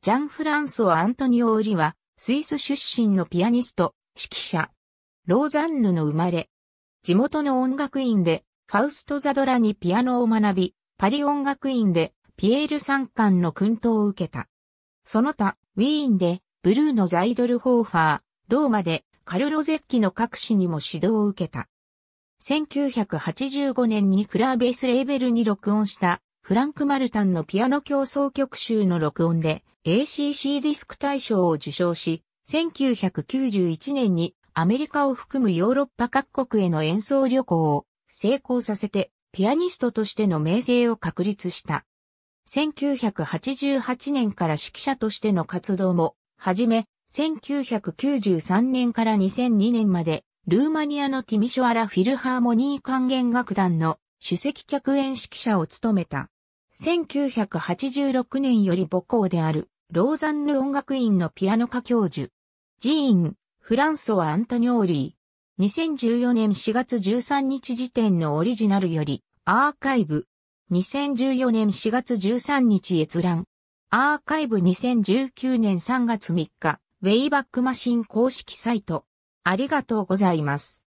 ジャン・フランソア・ントニオ・ウリは、スイス出身のピアニスト、指揮者。ローザンヌの生まれ。地元の音楽院で、ファウスト・ザドラにピアノを学び、パリ音楽院で、ピエールカンの訓導を受けた。その他、ウィーンで、ブルーのザイドルホーファー、ローマで、カルロゼッキの各市にも指導を受けた。1985年にクラーベースレーベルに録音したフランク・マルタンのピアノ競争曲集の録音で ACC ディスク大賞を受賞し、1991年にアメリカを含むヨーロッパ各国への演奏旅行を成功させてピアニストとしての名声を確立した。1988年から指揮者としての活動も始め、1993年から2002年までルーマニアのティミショアラ・フィルハーモニー管弦楽団の首席客演指揮者を務めた。1986年より母校である、ローザンヌ音楽院のピアノ科教授、ジーン、フランソワ・アンタニオーリー、2014年4月13日時点のオリジナルより、アーカイブ、2014年4月13日閲覧、アーカイブ2019年3月3日、ウェイバックマシン公式サイト、ありがとうございます。